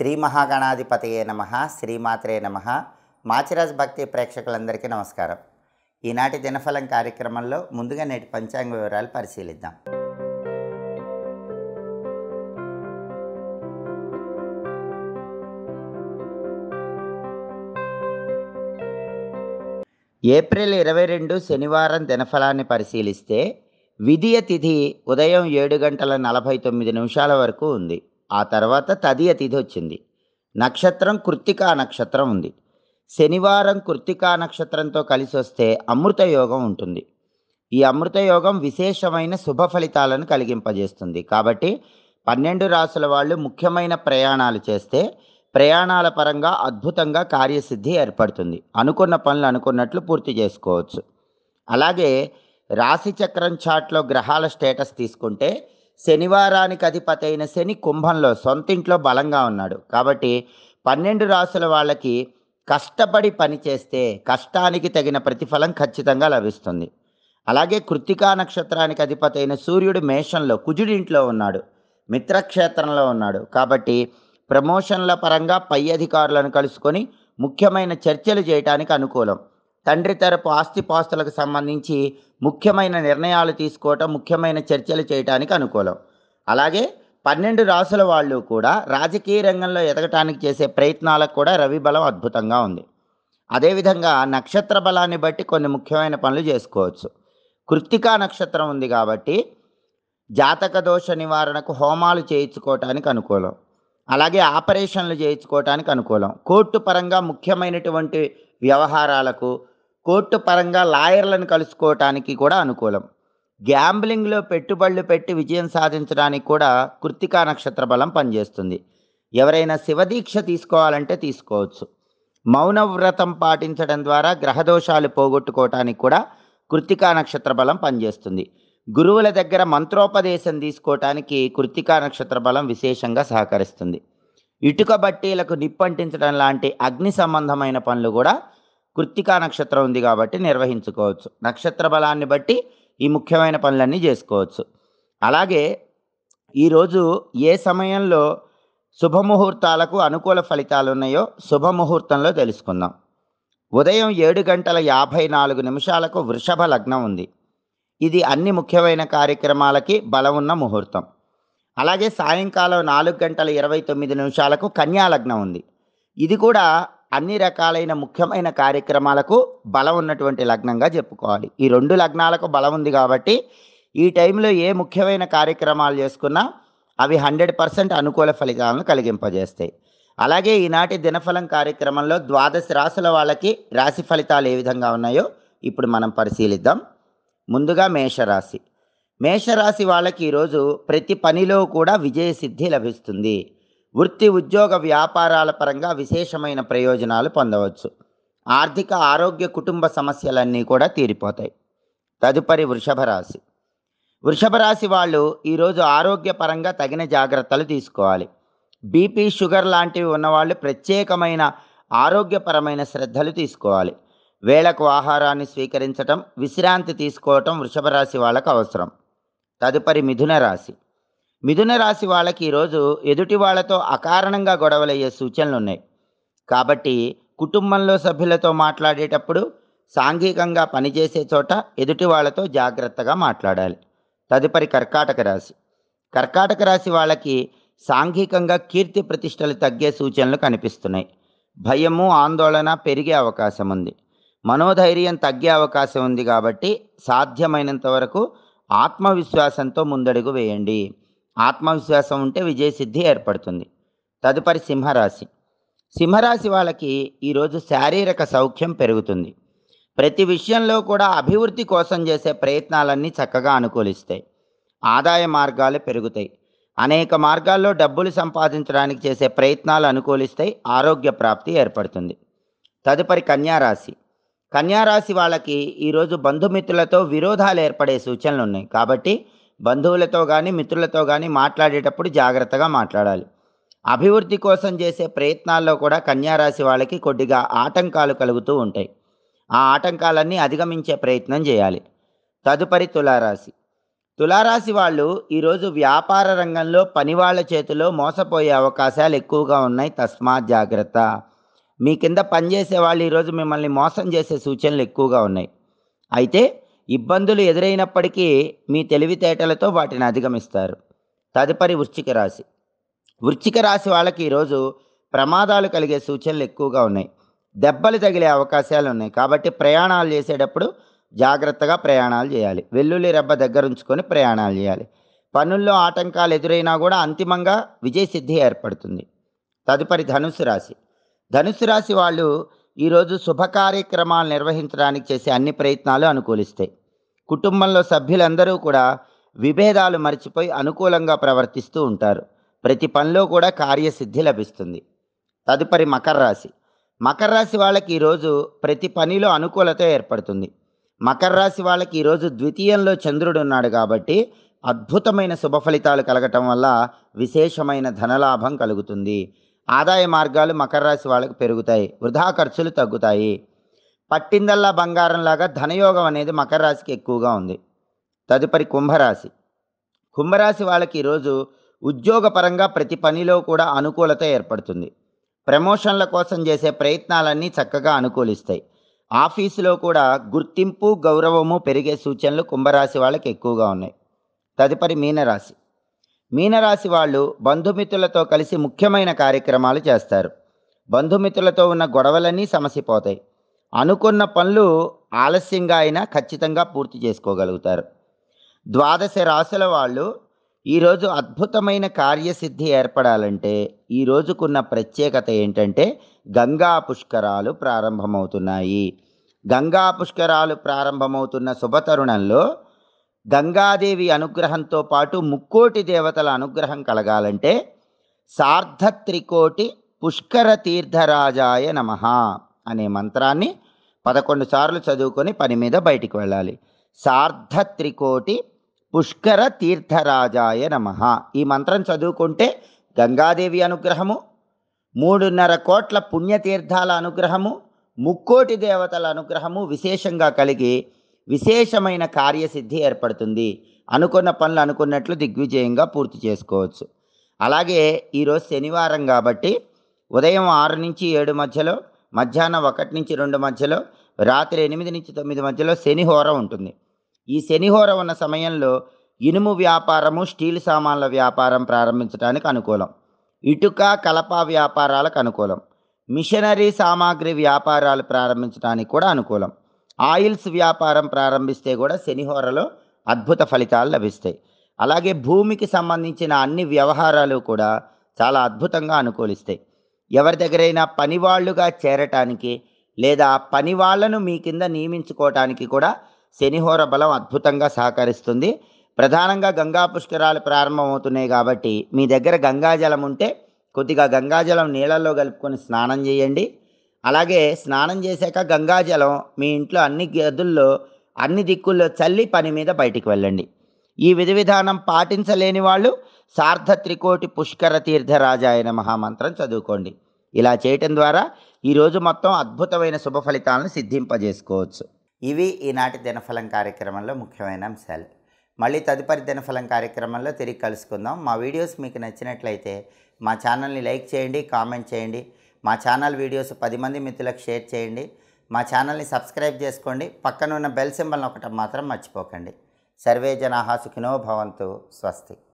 శ్రీ మహాగణాధిపతయే నమ శ్రీమాత్రే నమ మాచిరాజ్ భక్తి ప్రేక్షకులందరికీ నమస్కారం ఈనాటి దినఫలం కార్యక్రమంలో ముందుగా నేటి పంచాంగ వివరాలు పరిశీలిద్దాం ఏప్రిల్ ఇరవై రెండు శనివారం దినఫలాన్ని పరిశీలిస్తే విధియ తిథి ఉదయం ఏడు గంటల నలభై తొమ్మిది నిమిషాల వరకు ఉంది ఆ తర్వాత తదియ తిథి వచ్చింది నక్షత్రం కృత్తికా నక్షత్రం ఉంది శనివారం కృత్తికా నక్షత్రంతో కలిసి వస్తే అమృత యోగం ఉంటుంది ఈ అమృత యోగం విశేషమైన శుభ ఫలితాలను కలిగింపజేస్తుంది కాబట్టి పన్నెండు రాసుల వాళ్ళు ముఖ్యమైన ప్రయాణాలు చేస్తే ప్రయాణాల పరంగా అద్భుతంగా కార్యసిద్ధి ఏర్పడుతుంది అనుకున్న పనులు అనుకున్నట్లు పూర్తి చేసుకోవచ్చు అలాగే రాశి చక్రం చాట్లో గ్రహాల స్టేటస్ తీసుకుంటే శనివారానికి అధిపతి అయిన శని కుంభంలో సొంతింట్లో బలంగా ఉన్నాడు కాబట్టి పన్నెండు రాసుల వాళ్ళకి కష్టపడి పనిచేస్తే కష్టానికి తగిన ప్రతిఫలం ఖచ్చితంగా లభిస్తుంది అలాగే కృత్తికా నక్షత్రానికి అధిపతి అయిన సూర్యుడు మేషంలో కుజుడింట్లో ఉన్నాడు మిత్రక్షేత్రంలో ఉన్నాడు కాబట్టి ప్రమోషన్ల పరంగా పై అధికారులను కలుసుకొని ముఖ్యమైన చర్చలు చేయటానికి అనుకూలం తండ్రి తరపు ఆస్తిపాస్తులకు సంబంధించి ముఖ్యమైన నిర్ణయాలు తీసుకోవటం ముఖ్యమైన చర్చలు చేయడానికి అనుకూలం అలాగే పన్నెండు రాసుల వాళ్ళు కూడా రాజకీయ రంగంలో ఎదగటానికి చేసే ప్రయత్నాలకు కూడా రవి బలం అద్భుతంగా ఉంది అదేవిధంగా నక్షత్ర బలాన్ని బట్టి కొన్ని ముఖ్యమైన పనులు చేసుకోవచ్చు కృత్తికా నక్షత్రం ఉంది కాబట్టి జాతక దోష నివారణకు హోమాలు చేయించుకోవటానికి అనుకూలం అలాగే ఆపరేషన్లు చేయించుకోవటానికి అనుకూలం కోర్టు పరంగా ముఖ్యమైనటువంటి వ్యవహారాలకు కోర్టు పరంగా లాయర్లను కలుసుకోవటానికి కూడా అనుకూలం గ్యాంబ్లింగ్లో పెట్టుబడులు పెట్టి విజయం సాధించడానికి కూడా కృత్తికా నక్షత్ర బలం పనిచేస్తుంది ఎవరైనా శివదీక్ష తీసుకోవాలంటే తీసుకోవచ్చు మౌనవ్రతం పాటించడం ద్వారా గ్రహదోషాలు పోగొట్టుకోవటానికి కూడా కృత్తికా నక్షత్ర బలం పనిచేస్తుంది గురువుల దగ్గర మంత్రోపదేశం తీసుకోవటానికి కృత్తికా నక్షత్ర బలం విశేషంగా సహకరిస్తుంది ఇటుక బట్టీలకు నిప్పంటించడం లాంటి అగ్ని సంబంధమైన పనులు కూడా కృత్తికా నక్షత్రం ఉంది కాబట్టి నిర్వహించుకోవచ్చు నక్షత్ర బలాన్ని బట్టి ఈ ముఖ్యమైన పనులన్నీ చేసుకోవచ్చు అలాగే ఈరోజు ఏ సమయంలో శుభముహూర్తాలకు అనుకూల ఫలితాలు ఉన్నాయో శుభముహూర్తంలో తెలుసుకుందాం ఉదయం ఏడు గంటల యాభై నాలుగు నిమిషాలకు వృషభ లగ్నం ఉంది ఇది అన్ని ముఖ్యమైన కార్యక్రమాలకి బలం ఉన్న ముహూర్తం అలాగే సాయంకాలం నాలుగు గంటల ఇరవై తొమ్మిది నిమిషాలకు లగ్నం ఉంది ఇది కూడా అన్ని రకాలైన ముఖ్యమైన కార్యక్రమాలకు బలం ఉన్నటువంటి లగ్నంగా చెప్పుకోవాలి ఈ రెండు లగ్నాలకు బలం ఉంది కాబట్టి ఈ టైంలో ఏ ముఖ్యమైన కార్యక్రమాలు చేసుకున్నా అవి హండ్రెడ్ పర్సెంట్ అనుకూల ఫలితాలను కలిగింపజేస్తాయి అలాగే ఈనాటి దినఫలం కార్యక్రమంలో ద్వాదశ రాశుల వాళ్ళకి రాశి ఫలితాలు ఏ విధంగా ఉన్నాయో ఇప్పుడు మనం పరిశీలిద్దాం ముందుగా మేషరాశి మేషరాశి వాళ్ళకి ఈరోజు ప్రతి పనిలో కూడా విజయసిద్ధి లభిస్తుంది వృత్తి ఉద్యోగ వ్యాపారాల పరంగా విశేషమైన ప్రయోజనాలు పొందవచ్చు ఆర్థిక ఆరోగ్య కుటుంబ సమస్యలన్నీ కూడా తీరిపోతాయి తదుపరి వృషభ రాశి వృషభ రాశి వాళ్ళు ఈరోజు ఆరోగ్యపరంగా తగిన జాగ్రత్తలు తీసుకోవాలి బీపీ షుగర్ లాంటివి ఉన్నవాళ్ళు ప్రత్యేకమైన ఆరోగ్యపరమైన శ్రద్ధలు తీసుకోవాలి వేళకు ఆహారాన్ని స్వీకరించటం విశ్రాంతి తీసుకోవటం వృషభ రాశి వాళ్ళకు అవసరం తదుపరి మిథున రాశి మిథున రాశి వాళ్ళకి ఈరోజు ఎదుటి వాళ్ళతో అకారణంగా గొడవలయ్యే సూచనలు ఉన్నాయి కాబట్టి కుటుంబంలో సభ్యులతో మాట్లాడేటప్పుడు సాంఘికంగా పనిచేసే చోట ఎదుటి వాళ్ళతో జాగ్రత్తగా మాట్లాడాలి తదుపరి కర్కాటక రాశి కర్కాటక రాశి వాళ్ళకి సాంఘికంగా కీర్తి ప్రతిష్టలు తగ్గే సూచనలు కనిపిస్తున్నాయి భయము ఆందోళన పెరిగే అవకాశం ఉంది మనోధైర్యం తగ్గే అవకాశం ఉంది కాబట్టి సాధ్యమైనంత వరకు ఆత్మవిశ్వాసంతో ముందడుగు వేయండి ఆత్మవిశ్వాసం ఉంటే విజయసిద్ధి ఏర్పడుతుంది తదుపరి సింహరాశి సింహరాశి వాళ్ళకి ఈరోజు శారీరక సౌఖ్యం పెరుగుతుంది ప్రతి విషయంలో కూడా అభివృద్ధి కోసం చేసే ప్రయత్నాలన్నీ చక్కగా అనుకూలిస్తాయి ఆదాయ మార్గాలు పెరుగుతాయి అనేక మార్గాల్లో డబ్బులు సంపాదించడానికి చేసే ప్రయత్నాలు అనుకూలిస్తాయి ఆరోగ్య ప్రాప్తి ఏర్పడుతుంది తదుపరి కన్యారాశి కన్యారాశి వాళ్ళకి ఈరోజు బంధుమిత్రులతో విరోధాలు ఏర్పడే సూచనలు ఉన్నాయి కాబట్టి బంధువులతో కానీ మిత్రులతో కానీ మాట్లాడేటప్పుడు జాగ్రత్తగా మాట్లాడాలి అభివృద్ధి కోసం చేసే ప్రయత్నాల్లో కూడా కన్యారాశి వాళ్ళకి కొద్దిగా ఆటంకాలు కలుగుతూ ఉంటాయి ఆ ఆటంకాలన్నీ అధిగమించే ప్రయత్నం చేయాలి తదుపరి తులారాశి తులారాశి వాళ్ళు ఈరోజు వ్యాపార రంగంలో పనివాళ్ల చేతిలో మోసపోయే అవకాశాలు ఎక్కువగా ఉన్నాయి తస్మాత్ జాగ్రత్త మీ కింద పనిచేసే వాళ్ళు ఈరోజు మిమ్మల్ని మోసం చేసే సూచనలు ఎక్కువగా ఉన్నాయి అయితే ఇబ్బందులు ఎదురైనప్పటికీ మీ తెలివితేటలతో వాటిని అధిగమిస్తారు తదుపరి వృశ్చిక రాశి వృశ్చిక రాశి వాళ్ళకి ఈరోజు ప్రమాదాలు కలిగే సూచనలు ఎక్కువగా ఉన్నాయి దెబ్బలు తగిలే అవకాశాలు ఉన్నాయి కాబట్టి ప్రయాణాలు చేసేటప్పుడు జాగ్రత్తగా ప్రయాణాలు చేయాలి వెల్లుల్లి రెబ్బ దగ్గర ఉంచుకొని ప్రయాణాలు చేయాలి పనుల్లో ఆటంకాలు ఎదురైనా కూడా అంతిమంగా విజయసిద్ధి ఏర్పడుతుంది తదుపరి ధనుసు రాశి ధనుసు రాశి వాళ్ళు ఈరోజు శుభ కార్యక్రమాలు నిర్వహించడానికి చేసే అన్ని ప్రయత్నాలు అనుకూలిస్తాయి కుటుంబంలో సభ్యులందరూ కూడా విభేదాలు మర్చిపోయి అనుకూలంగా ప్రవర్తిస్తూ ఉంటారు ప్రతి పనిలో కూడా కార్యసిద్ధి లభిస్తుంది తదుపరి మకర రాశి మకర రాశి వాళ్ళకి ఈరోజు ప్రతి పనిలో అనుకూలత ఏర్పడుతుంది మకర రాశి వాళ్ళకి ఈరోజు ద్వితీయంలో చంద్రుడు ఉన్నాడు కాబట్టి అద్భుతమైన శుభ ఫలితాలు కలగటం వల్ల విశేషమైన ధనలాభం కలుగుతుంది ఆదాయ మార్గాలు మకర రాశి వాళ్ళకు పెరుగుతాయి వృధా ఖర్చులు తగ్గుతాయి పట్టిందల్లా బంగారంలాగా ధనయోగం అనేది మకర రాశికి ఎక్కువగా ఉంది తదుపరి కుంభరాశి కుంభరాశి వాళ్ళకి ఈరోజు ఉద్యోగపరంగా ప్రతి పనిలో కూడా అనుకూలత ఏర్పడుతుంది ప్రమోషన్ల కోసం చేసే ప్రయత్నాలన్నీ చక్కగా అనుకూలిస్తాయి ఆఫీసులో కూడా గుర్తింపు గౌరవము పెరిగే సూచనలు కుంభరాశి వాళ్ళకి ఎక్కువగా ఉన్నాయి తదుపరి మీనరాశి మీనరాశి వాళ్ళు బంధుమిత్రులతో కలిసి ముఖ్యమైన కార్యక్రమాలు చేస్తారు బంధుమిత్రులతో ఉన్న గొడవలన్నీ సమసిపోతాయి అనుకున్న పనులు ఆలస్యంగా అయినా ఖచ్చితంగా పూర్తి చేసుకోగలుగుతారు ద్వాదశ రాశుల వాళ్ళు ఈరోజు అద్భుతమైన కార్యసిద్ధి ఏర్పడాలంటే ఈ రోజుకున్న ప్రత్యేకత ఏంటంటే గంగా పుష్కరాలు ప్రారంభమవుతున్నాయి గంగా పుష్కరాలు ప్రారంభమవుతున్న శుభతరుణంలో గంగాదేవి అనుగ్రహంతో పాటు ముక్కోటి దేవతల అనుగ్రహం కలగాలంటే సార్ధత్రికోటి పుష్కర తీర్థరాజాయ నమ అనే మంత్రాన్ని పదకొండు సార్లు చదువుకొని పని మీద బయటికి వెళ్ళాలి సార్ధ త్రికోటి పుష్కర తీర్థరాజాయ నమ ఈ మంత్రం చదువుకుంటే గంగాదేవి అనుగ్రహము మూడున్నర కోట్ల పుణ్యతీర్థాల అనుగ్రహము ముక్కోటి దేవతల అనుగ్రహము విశేషంగా కలిగి విశేషమైన కార్యసిద్ధి ఏర్పడుతుంది అనుకున్న పనులు అనుకున్నట్లు దిగ్విజయంగా పూర్తి చేసుకోవచ్చు అలాగే ఈరోజు శనివారం కాబట్టి ఉదయం ఆరు నుంచి ఏడు మధ్యలో మధ్యాహ్నం ఒకటి నుంచి రెండు మధ్యలో రాత్రి ఎనిమిది నుంచి తొమ్మిది మధ్యలో శనిహోర ఉంటుంది ఈ శనిహోర ఉన్న సమయంలో ఇనుము వ్యాపారము స్టీల్ సామాన్ల వ్యాపారం ప్రారంభించడానికి అనుకూలం ఇటుక కలప వ్యాపారాలకు అనుకూలం మిషనరీ సామాగ్రి వ్యాపారాలు ప్రారంభించడానికి కూడా అనుకూలం ఆయిల్స్ వ్యాపారం ప్రారంభిస్తే కూడా శనిహోరలో అద్భుత ఫలితాలు లభిస్తాయి అలాగే భూమికి సంబంధించిన అన్ని వ్యవహారాలు కూడా చాలా అద్భుతంగా అనుకూలిస్తాయి ఎవరి దగ్గరైనా పనివాళ్లుగా చేరటానికి లేదా పని వాళ్లను మీ కింద నియమించుకోవటానికి కూడా శనిహోర బలం అద్భుతంగా సహకరిస్తుంది ప్రధానంగా గంగా పుష్కరాలు ప్రారంభమవుతున్నాయి కాబట్టి మీ దగ్గర గంగాజలం ఉంటే కొద్దిగా గంగాజలం నీళ్ళల్లో కలుపుకొని స్నానం చేయండి అలాగే స్నానం చేశాక గంగాజలం మీ ఇంట్లో అన్ని గదుల్లో అన్ని దిక్కుల్లో చల్లి పని మీద బయటికి వెళ్ళండి ఈ విధి విధానం పాటించలేని వాళ్ళు సార్థ త్రికోటి పుష్కర అయిన మహామంత్రం చదువుకోండి ఇలా చేయటం ద్వారా ఈరోజు మొత్తం అద్భుతమైన శుభ ఫలితాలను సిద్ధింపజేసుకోవచ్చు ఇవి ఈనాటి దినఫలం కార్యక్రమంలో ముఖ్యమైన అంశాలు మళ్ళీ తదుపరి దినఫలం కార్యక్రమంలో తిరిగి కలుసుకుందాం మా వీడియోస్ మీకు నచ్చినట్లయితే మా ఛానల్ని లైక్ చేయండి కామెంట్ చేయండి మా ఛానల్ వీడియోస్ పది మంది మిత్రులకు షేర్ చేయండి మా ఛానల్ని సబ్స్క్రైబ్ చేసుకోండి పక్కన ఉన్న బెల్ సింబల్ ఒకటి మాత్రం మర్చిపోకండి సర్వే జనా సుఖినో భవంతు స్వస్తి